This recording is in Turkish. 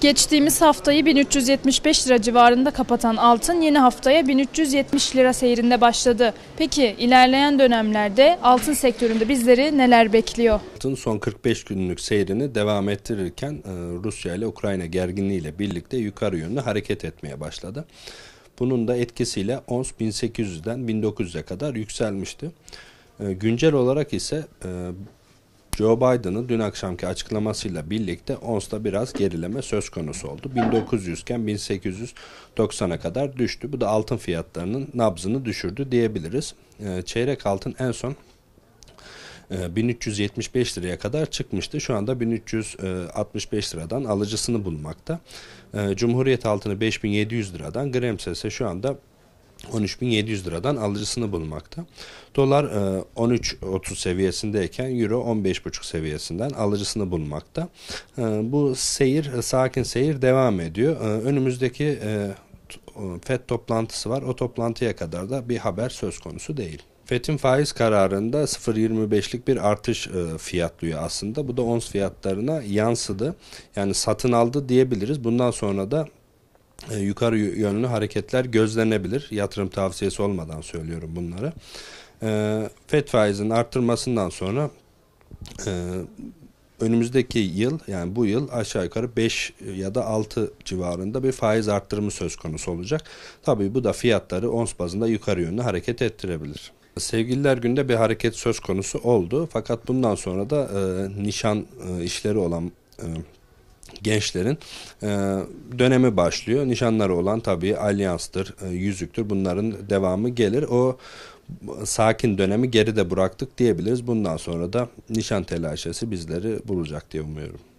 Geçtiğimiz haftayı 1375 lira civarında kapatan altın yeni haftaya 1370 lira seyrinde başladı. Peki ilerleyen dönemlerde altın sektöründe bizleri neler bekliyor? Altın son 45 günlük seyrini devam ettirirken e, Rusya ile Ukrayna gerginliğiyle birlikte yukarı yönlü hareket etmeye başladı. Bunun da etkisiyle ons 1800'den 1900'e kadar yükselmişti. E, güncel olarak ise e, Joe Biden'ın dün akşamki açıklamasıyla birlikte ONS'ta biraz gerileme söz konusu oldu. 1900 iken 1890'a kadar düştü. Bu da altın fiyatlarının nabzını düşürdü diyebiliriz. Ee, çeyrek altın en son 1375 e, liraya kadar çıkmıştı. Şu anda 1365 liradan alıcısını bulmakta. Ee, Cumhuriyet altını 5700 liradan, Grams ise şu anda 13.700 liradan alıcısını bulmakta. Dolar 13.30 e, seviyesindeyken Euro 15.5 seviyesinden alıcısını bulmakta. E, bu seyir, e, sakin seyir devam ediyor. Önümüzdeki FED toplantısı var. O toplantıya kadar da bir haber söz konusu değil. FED'in faiz kararında 0.25'lik bir artış fiyatlıyor aslında. Bu da ons fiyatlarına yansıdı. Yani satın aldı diyebiliriz. Bundan sonra da e, yukarı yönlü hareketler gözlenebilir. Yatırım tavsiyesi olmadan söylüyorum bunları. E, FED faizinin arttırmasından sonra e, önümüzdeki yıl yani bu yıl aşağı yukarı 5 ya da 6 civarında bir faiz arttırımı söz konusu olacak. Tabii bu da fiyatları ons bazında yukarı yönlü hareket ettirebilir. Sevgililer günde bir hareket söz konusu oldu fakat bundan sonra da e, nişan e, işleri olan e, gençlerin e, dönemi başlıyor. Nişanları olan tabii alyanstır, e, yüzüktür bunların devamı gelir. O sakin dönemi geride bıraktık diyebiliriz. Bundan sonra da nişan telaşesi bizleri bulacak diye umuyorum.